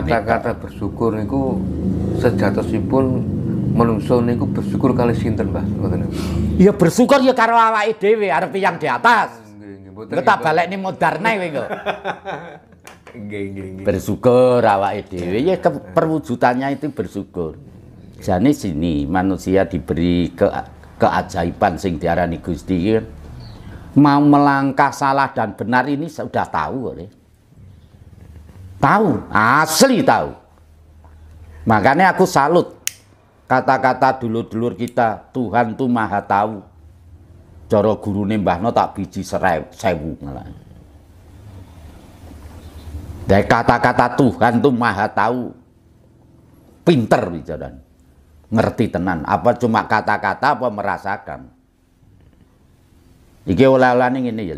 kata-kata bersyukur niku sejatosipun menungso niku bersyukur kali sinten Mbah Ya bersyukur ya karo awake dhewe arep yang di atas. Nggih, balik nih modarne kowe kok. Nggih, nggih, nggih. Bersyukur awake dhewe ya perwujudannya itu bersyukur. Jane sini manusia diberi ke keajaiban sing diarani Gusti ya. Mau melangkah salah dan benar ini sudah tahu oleh Tahu, asli tahu. Makanya aku salut kata-kata dulur-dulur kita, Tuhan tuh maha tahu. Coro guru nembah no tak biji serai sewu. Dari kata-kata Tuhan tuh maha tahu. Pinter bicara. Ngerti tenan. Apa cuma kata-kata apa merasakan. Iki oleh-oleh ini ya.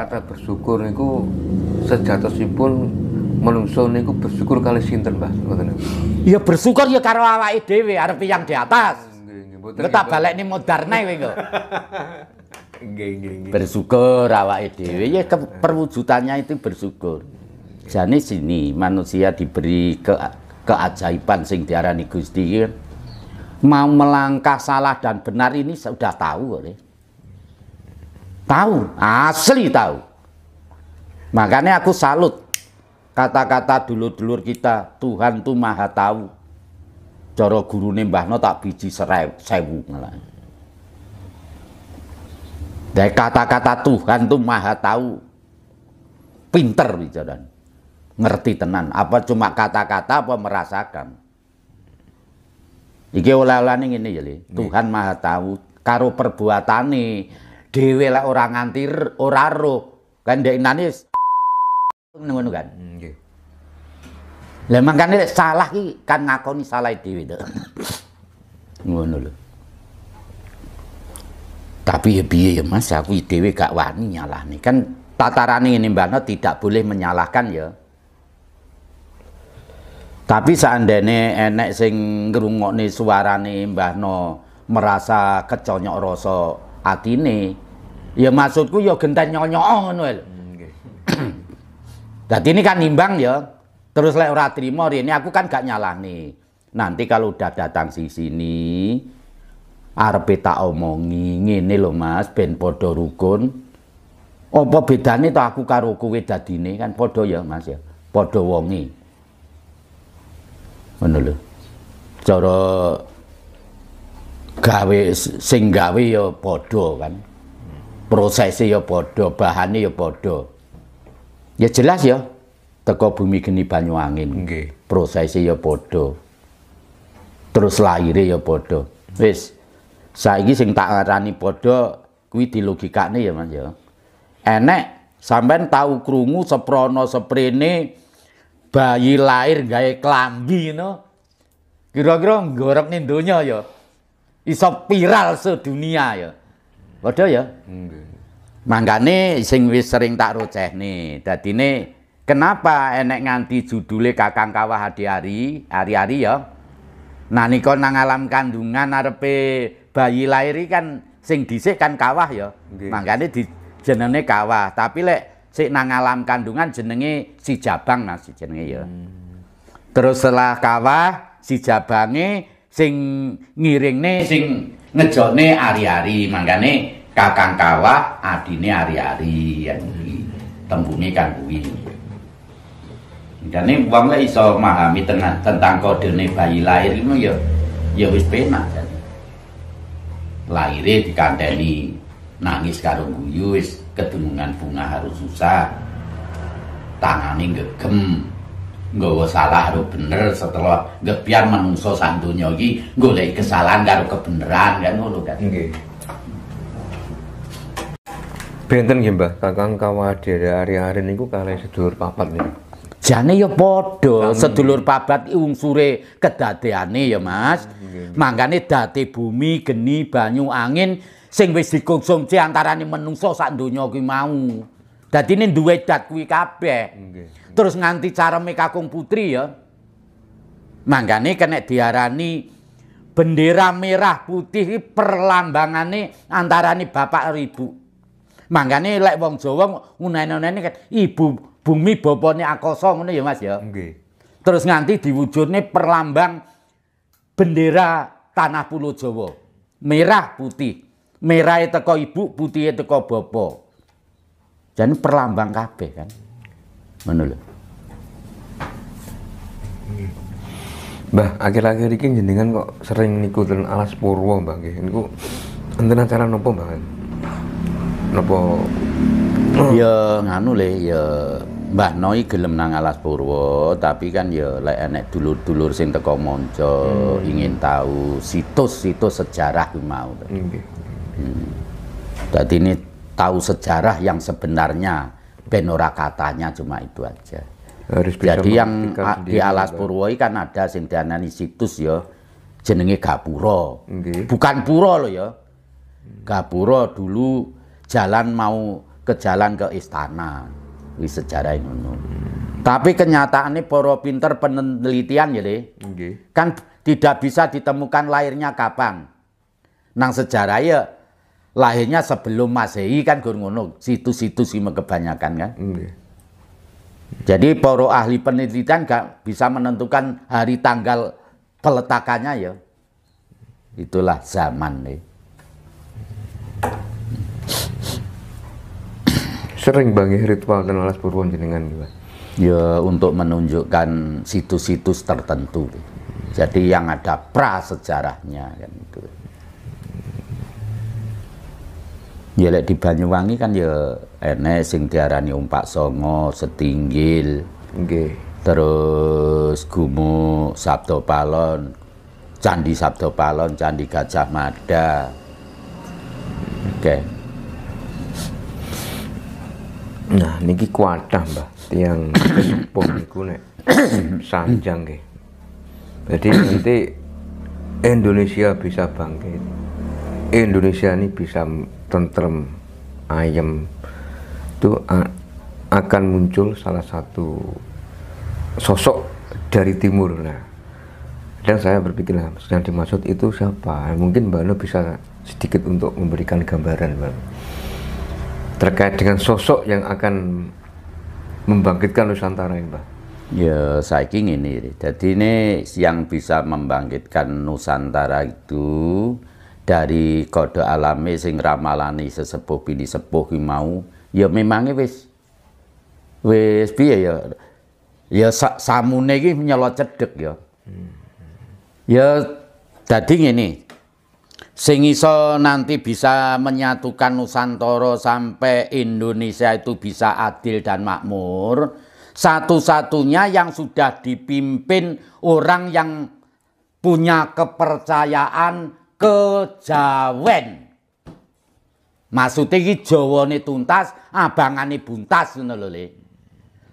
kata bersyukur niku sejatosipun menungso niku bersyukur kali sinten Mbah Iya bersyukur ya karo awake dhewe arep yang di atas. Nggih, balik nih modarne kowe kok. Bersyukur awake dhewe ya perwujudannya itu bersyukur. Jane sini manusia diberi ke keajaiban sing diarani Gusti ya. Mau melangkah salah dan benar ini sudah tahu oleh. Tahu, asli tahu. Makanya aku salut kata-kata dulur-dulur kita, Tuhan tuh maha tahu. coro guru nembah No tak biji serew, sewu Dari kata-kata Tuhan tuh maha tahu. Pinter bicara. Ngerti tenan, apa cuma kata-kata apa merasakan. Iki oleh-oleh ini, ya, ini Tuhan maha tahu karo nih dhewe lah orang nganti ora roh. Kan ndek nangis ngono kan. Hmm, nggih. Lah mangkane salah ki kan ngakoni salah dhewe to. Ngono lho. Tapi ya biye ya Mas, aku dhewe gak wani nih Kan ini mbah Mbakno tidak boleh menyalahkan ya. Tapi seandainya enek sing suara nih Mbah No merasa keconyok rosok atine. Ya maksudku ya genten nyonyo oh, ngono lho. Dadi ini kan nimbang ya. Terus lek ora trimo ini aku kan gak nyalani. Nanti kalau udah datang si sini arepe tak omongi ngene lho Mas ben padha rukun. Apa bedane to aku karo kowe dadine kan padha ya Mas ya. Padha wonge. Ngono lho. Cara gawe sing gawe ya padha kan. prosesnya ya padha, bahane ya padha. Ya jelas ya teko bumi geni banyu angin. Nggih. Okay. ya padha. Terus lahire ya padha. Wis saiki sing tak arani padha kuwi dilogikane ya Mas ya. Enek sampean tau krungu seprono seprene bayi lahir gawe klambi no. Kira-kira nggorekne donya ya iso viral sedunia ya. Padha ya? Nggih. Mangkane sing wis sering tak rocehne, nih, kenapa enek nganti judule Kakang Kawah hari hari hari-hari ya. Nah, niko nang alam kandungan arepe bayi lahir kan sing dhisik kan kawah ya. Nggih. di jenenge kawah, tapi lek sik nang alam kandungan jenenge si Jabang Mas jenenge ya. Hmm. Terus setelah kawah si Jabange sing ngiringne sing ngejone ari-ari mangkane kakang kawah adine ari-ari tembunge kan kuwi Jadi uang lah iso memahami tentang, tentang kode bayi lahir itu ya ya wis penak jadi. Kan. Lahirnya nangis karung guyu wis bunga harus susah. Tangane gegem nggawa salah harus bener setelah gepian manungsa sandunya gue lagi kesalahan harus kebenaran kan ngono kan. Nggih. Benten nggih Mbah, Kakang Kawadira hari ari niku kalih sedulur papat nih Jane ya padha, sedulur papat unsure kedadeane ya Mas. Mangkane dati bumi, geni, banyu, angin sing wis dikonsumsi antarane menungsa sak donya ki mau. Dadi ini duwe dat kuwi kabeh. Terus nganti carame kakung putri ya. Manggane kena diarani bendera merah putih iki perlambangane antarane bapak karo ibu. Manggane lek wong Jawa ngunene-unene ibu bumi bapane akasa ngene ya Mas ya. Nggih. Terus nganti diwujudne perlambang bendera tanah pulau Jawa. Merah putih. Merah teko ibu, putih teko bapak. dan perlambang kabeh kan menurut Bah Mbah, akhir-akhir ini jenengan kok sering ngikutin alas purwo mbah Ini kok enten acara nopo mbah? Nopo ya nganu le ya Mbah Noi gelem nang alas purwo tapi kan ya lek enek dulur-dulur sing teko monco hmm. ingin tahu situs-situs sejarah mau. Tadi Hmm. Dadi ini tahu sejarah yang sebenarnya benora katanya cuma itu aja Harus jadi yang di alas Purwoi kan ada sindanani situs ya jenenge Gapuro okay. bukan Puro loh ya Gapuro dulu jalan mau ke jalan ke istana di sejarah ini tapi kenyataannya para pinter penelitian ya deh okay. kan tidak bisa ditemukan lahirnya kapan nang sejarah ya lahirnya sebelum Masehi kan gur ngono, situs-situs sing kebanyakan kan. Mm. Jadi para ahli penelitian gak bisa menentukan hari tanggal peletakannya ya. Itulah zaman nih. Ya. Sering bangi ritual dan alas purwon jenengan juga. Ya untuk menunjukkan situs-situs tertentu. Jadi yang ada prasejarahnya kan itu ya lek di Banyuwangi kan ya enek sing diarani umpak songo setinggil okay. terus gumu sabdo palon candi sabdo palon candi gajah mada oke okay. nah niki kuatah mbah tiang sepuh niku nek sanjang nggih jadi nanti Indonesia bisa bangkit Indonesia ini bisa tentrem ayam itu akan muncul salah satu sosok dari timur nah dan saya berpikir yang dimaksud itu siapa mungkin Mbak Nuh bisa sedikit untuk memberikan gambaran Mbak terkait dengan sosok yang akan membangkitkan Nusantara ini Mbak ya saya ingin ini jadi ini yang bisa membangkitkan Nusantara itu dari kode alami sing ramalani sesepuh pini sepuh mau ya memangnya wis wis biaya ya ya sa, samune iki nyelot cedek ya ya dadi ini sing iso nanti bisa menyatukan Nusantara sampai Indonesia itu bisa adil dan makmur satu-satunya yang sudah dipimpin orang yang punya kepercayaan kejawen. Maksudnya ini Jawa ini tuntas, abang ini buntas.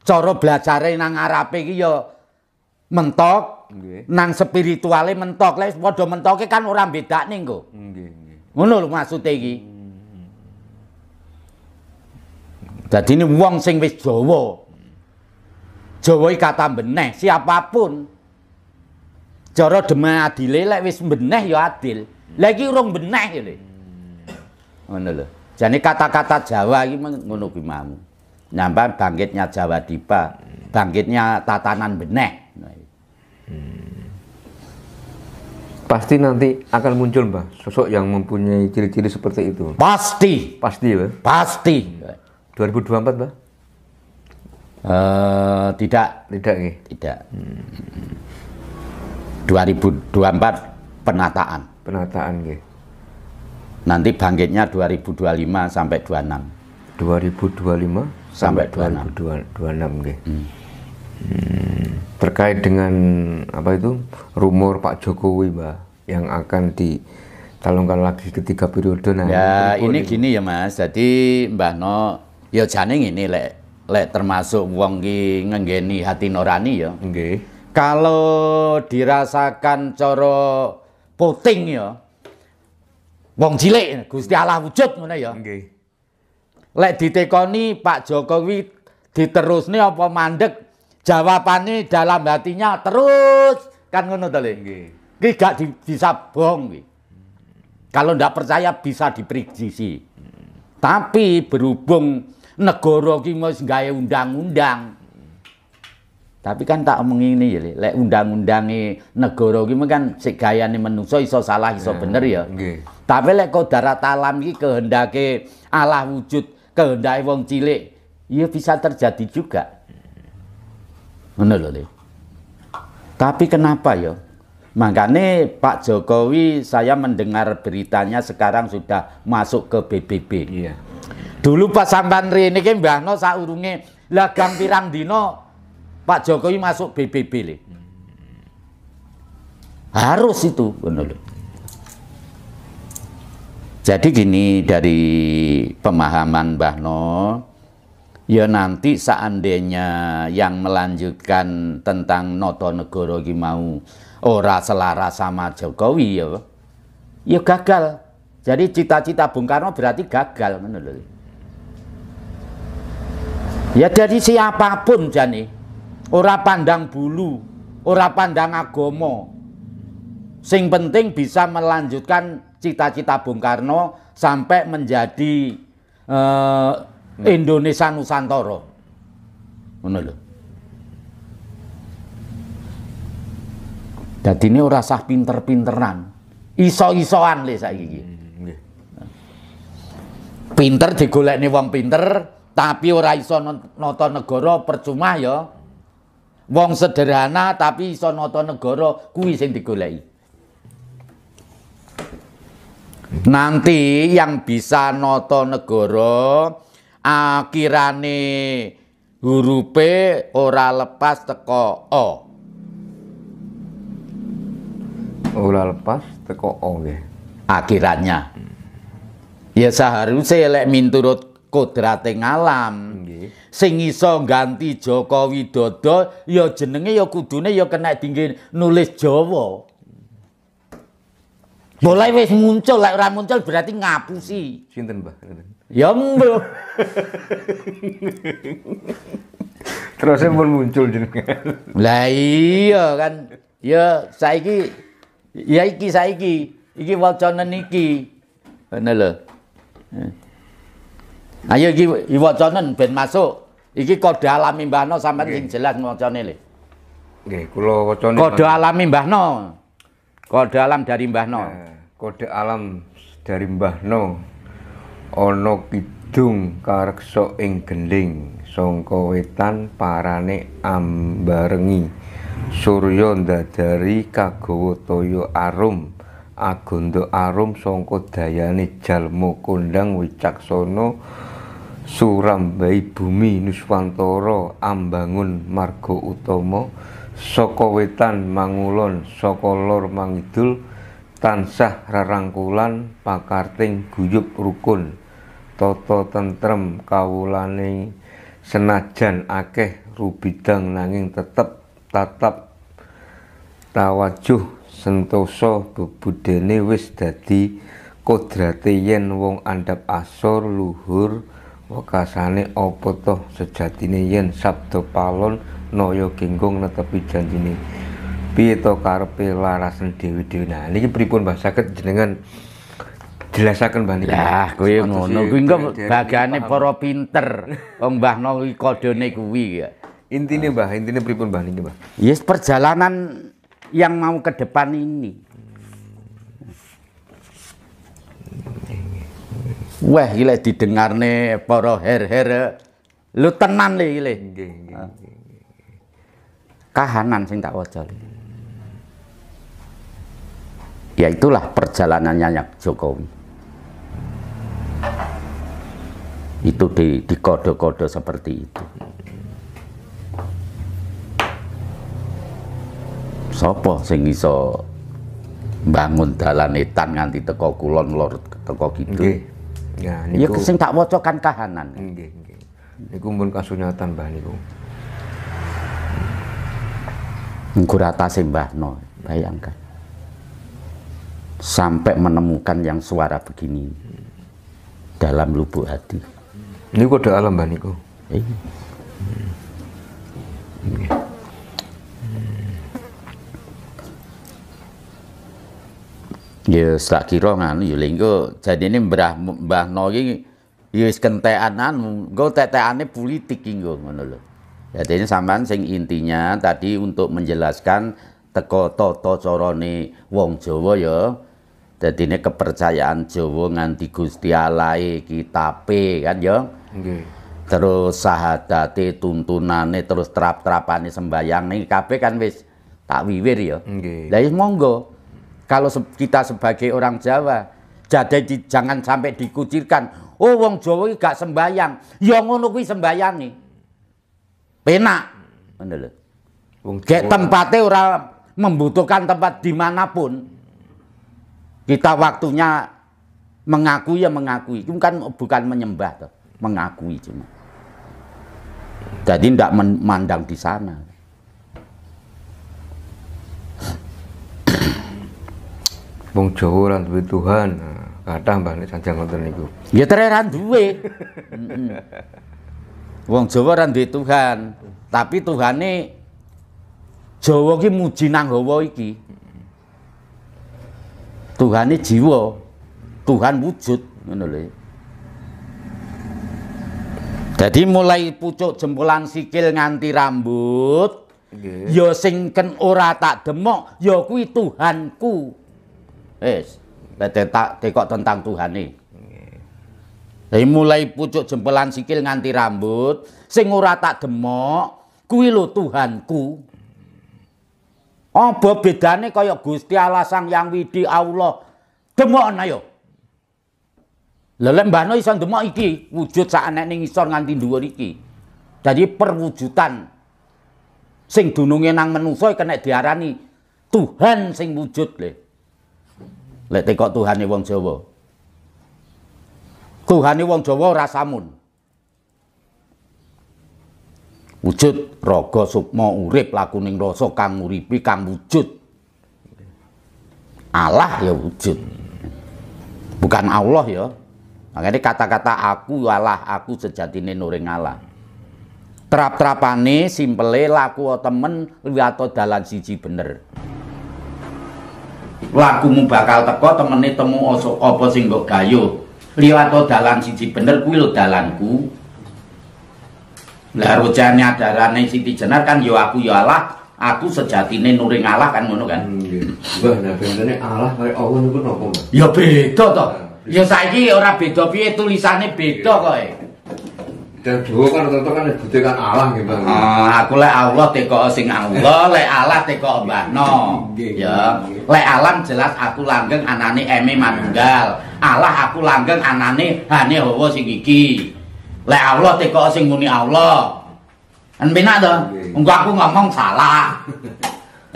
Cara belajarnya nang Arab ini ya mentok, nang spiritualnya mentok. Lah, waduh mentoknya kan orang beda nih. Ini okay, okay. maksudnya ini. Jadi ini wong sing wis Jawa. Jawa kata benih siapapun. Cara demi adil lek wis beneh ya adil. lagi iki urung beneh ya. Ngono lho. Jane kata-kata Jawa iki ngono kuwi mamu Nyampan bangkitnya Jawa Dipa, bangkitnya tatanan beneh. Nah, Pasti nanti akan muncul mbah sosok yang mempunyai ciri-ciri seperti itu. Pasti. Pasti mbah. Pasti. 2024 mbah? Uh, tidak. Tidak nih. Tidak. Hmm. 2024 penataan. Penataan nggih. Nanti bangkitnya 2025 sampai 26. 2025 sampai 26. 2026 nggih. Hmm. Hmm, terkait dengan apa itu rumor Pak Jokowi, Mbak, yang akan di calonkan lagi ketiga periode nah. Ya, ini, ini gini ya, Mas. Jadi mbak No ya jane ini lek lek termasuk wong ki ngenggeni hati norani ya. Nggih kalau dirasakan coro puting ya wong cilik Gusti Allah wujud ngono ya nggih okay. lek ditekoni Pak Jokowi diterusne apa mandek jawabannya dalam hatinya terus kan ngono to le nggih okay. gak di, disabong kalau ndak percaya bisa diprediksi tapi berhubung negara ki wis gawe undang-undang tapi kan tak mengini ya, lek undang-undangi negoro iki kan segaya gayane menungso iso salah iso yeah. bener ya. Okay. Tapi lek darat alam kehendaki Allah wujud, kehendai wong cilik, ya bisa terjadi juga. loh lho, Tapi kenapa ya? Makanya Pak Jokowi saya mendengar beritanya sekarang sudah masuk ke BBB. Iya. Yeah. Dulu pas sampean rene kan bahno saurunge lagang pirang dino Pak Jokowi masuk BBB le. Harus itu benar. Jadi gini dari pemahaman Mbah No, ya nanti seandainya yang melanjutkan tentang Noto Negoro mau ora selaras sama Jokowi ya, ya gagal. Jadi cita-cita Bung Karno berarti gagal menurut. Ya dari siapapun Jani, Ora pandang bulu, ora pandang agomo. Sing penting bisa melanjutkan cita-cita Bung Karno sampai menjadi uh, Indonesia Nusantara. Ngono lho. Jadi ini ora sah pinter-pinteran. Iso-isoan le saiki iki. Hmm, pinter digolekne wong pinter, tapi ora iso nata negara percuma ya. Wong sederhana tapi iso nata negara kuwi sing digoleki. Nanti yang bisa nata negara akirane p ora lepas teko O. Ora lepas teko O nggih. Akhirannya. Ya seharusnya lek miturut kodrate ngalam. sing iso ganti Joko Widodo ya jenenge ya kudune ya kena dingin nulis Jawa. Mulai wis muncul lek ora muncul berarti ngapusi. Sinten, Mbah? Ya mbuh. Terus pun muncul jenengan. Lah iya kan. Ya saiki ya iki saiki iki wacana niki. Ngono lho. Ayo nah, iya, iki diwacanen ben masuk. Iki kode alami Mbah No sampean sing jelas macane le. Nggih, kula wacane. Kode alami Mbah Kode alam dari Mbah No. Nah, kode alam dari Mbah No. Ana kidung kareksa ing gending sangka wetan parane ambarengi. Surya ndadari kagawa toya arum. Agondo arum sangka dayane jalma kondang wicaksana Surambai Bumi Nuswantoro, ambangun Margo Utomo saka wetan mangulon saka lor mangidul tansah rarangkulan pakarting guyub rukun Toto tentrem kawulane senajan akeh rubidang nanging tetep tatap tawajuh Sentoso bebudene wis dadi kodrate yen wong Andap asor luhur Wekasane opo toh sejatine yen sabda palon noyo genggong netepi janjine. Piye to karepe larasen dewi-dewi. Nah niki pripun Mbah saged jenengan jelasaken Mbah niki. Lah kowe ngono kuwi engko bagane para pinter. Wong Mbah Nowi kodone kuwi ya. Intine Mbah, intine pripun Mbah niki Mbah? Yes perjalanan yang mau ke depan ini. Wah, didengar nih, para her-her. Lu tenan le ini. Ah. Kahanan sing tak waca. Ya itulah perjalanannya yang Jokowi. Itu di, di kode-kode seperti itu. Sopo sing iso bangun dalan etan nganti teko kulon lor teko gitu. Okay. Ya, iya, niku. Ya sing tak waca kan kahanan. Nggih, nggih. Niku mun kasunyatan Mbah niku. Nggur atase Mbah No, bayangkan. Sampai menemukan yang suara begini dalam lubuk hati. Niku doa alam Mbah niku. Iya. Hmm. Ya selak kira nganu ya lengko ini Mbah Mbah No iki ya wis kentekan anu, engko tetekane politik iki ngono lho. Jadi sampean sing intinya tadi untuk menjelaskan teko tata carane wong Jawa ya. Jadi ini kepercayaan Jawa nganti Gusti Allah P kan ya. Nggih. Terus sahadate tuntunane terus trap-trapane sembayang ini kabeh kan wis tak wiwir ya. ya monggo kalau kita sebagai orang Jawa, jadi jangan sampai dikucilkan. Oh wong Jawa ini gak sembayang. Ya ngono kuwi sembayange Penak. Ngono lho. Wong tempatnya ora membutuhkan tempat dimanapun. Kita waktunya mengakui ya mengakui. Itu kan bukan menyembah Mengakui cuma. Jadi tidak memandang di sana. Wong Jawa ora duwe Tuhan. Nah, kathah Mbah nek sanjang ngoten niku. Ya tere ra duwe. Wong Jawa ora duwe Tuhan, tapi Tuhane Jawa ki muji nang hawa iki. Tuhane jiwa. Tuhan wujud ngono lho. Jadi mulai pucuk jempolan sikil nganti rambut, yeah. Ya sing ken ora tak demok, ya kuwi Tuhanku. Wis, tetak tekok tentang Tuhan nih. Dari mulai pucuk jempelan sikil nganti rambut, sing ora tak demok, kuwi oh Tuhanku. Apa bedane kaya Gusti Allah Sang Yang Widi Allah demokna yo. Ya? Lha Mbah iso demok iki, wujud sak enek ning ngisor nganti dhuwur iki. Jadi perwujudan sing dununge nang menungso kena diarani Tuhan sing wujud lho. Lek tekok Tuhane wong Jawa. Tuhane wong Jawa ora Wujud raga sukma urip lakuning rasa kang nguripi kang wujud. Allah ya wujud. Bukan Allah ya. Makanya kata-kata aku Allah, aku sejatine nuring Allah. trap terapane simpele laku temen liwato dalan siji bener lagumu bakal teko temene temu oso apa sing mbok gayuh liwato dalan siji bener kuwi lho dalanku lah rojane adarane Siti Jenar kan yo ya aku yo ya Allah aku sejatine nuring Allah kan ngono kan hmm, wah nah bentene Allah karo Allah niku napa ya beda to ya saiki ora beda piye tulisane beda kowe dan dua kan tentu kan nyebute kan Allah gitu Ah, aku lek Allah teko sing Allah, lek Allah teko no Ya. Lek alam jelas aku langgeng anane eme manunggal. Allah aku langgeng anane hane hawa sing iki. Lek Allah teko sing muni Allah. Kan ada to? Engko aku ngomong salah.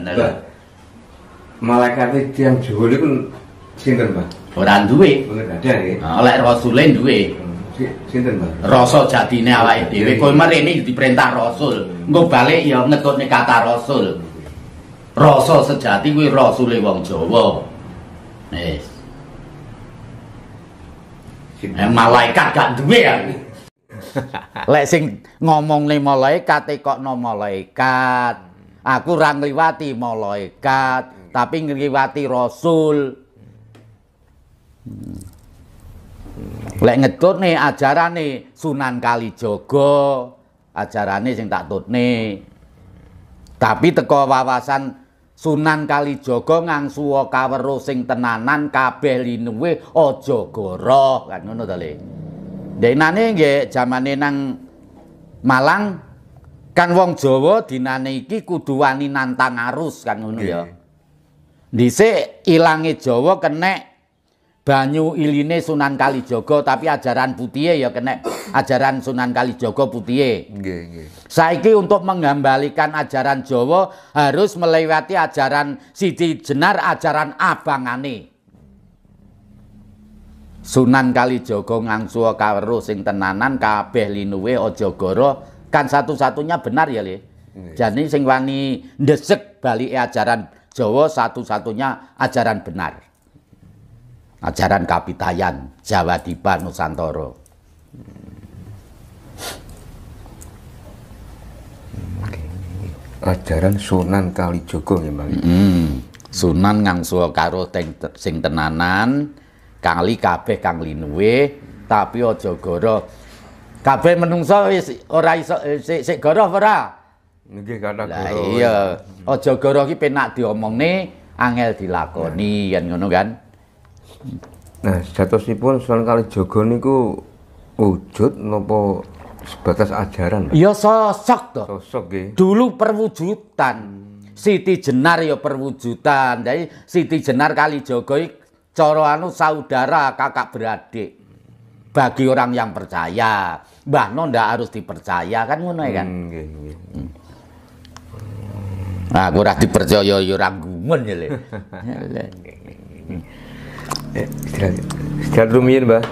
Bener. Malaikat itu yang niku sinten, Bang? Ora duwe. Ora ada nggih. Ah, lek duwe. Rasa jatine awake dhewe kowe merene diperintah Rasul. Engko balik ya ngetutne kata Rasul. Rasa sejati kuwi rasule wong Jawa. Wis. Eh, malaikat gak duwe ya. Lek sing ngomong ne malaikat kok no malaikat. Aku ra ngliwati malaikat, tapi ngliwati Rasul. Hmm. Lek ngetut nih ajaran nih Sunan Kalijogo ajaran nih sing tak tut nih. Tapi teko wawasan Sunan Kalijogo ngang suwo sing tenanan kabeh linuwe ojo goro kan ngono tali. Dinane nge jaman nang Malang kan wong Jawa dinane iki kudu nantang arus kan ngono ya. Dhisik ilange Jawa kenek banyu iline Sunan Kalijogo tapi ajaran putih ya kena ajaran Sunan Kalijogo putih. Saiki untuk mengembalikan ajaran Jawa harus melewati ajaran Siti Jenar, ajaran Abangane. Sunan Kalijogo ngangsuwa karo sing tenanan kabeh linuwe ojogoro, kan satu-satunya benar ya Le. Jadi sing wani desek balik ajaran Jawa satu-satunya ajaran benar ajaran Kapitayan, Jawa Dipa Nusantara. Ajaran Sunan Kalijogo ya Bang. Mm. Sunan ngangsuwa karo sing tenanan, kali kabeh kang linuwe, tapi aja gara kabeh menungsa wis ora iso eh, sik sik gara ora. Nggih kata Lah iya, aja gara iki penak diomongne, angel dilakoni nah. yen ngono kan. Nah, sejatosipun Sunan Kalijaga niku wujud napa sebatas ajaran? Ya sosok toh. Sosok nggih. Dulu perwujudan. Siti Jenar ya perwujudan. Jadi Siti Jenar Kalijaga iki cara anu saudara kakak beradik. Bagi orang yang percaya, Mbah No ndak harus dipercaya kan ngono ya, kan. Hmm, Hmm. Nah, aku ora dipercaya ya ora gumun ya, Le. Ya, eh, istirahat istirahat mbak mbah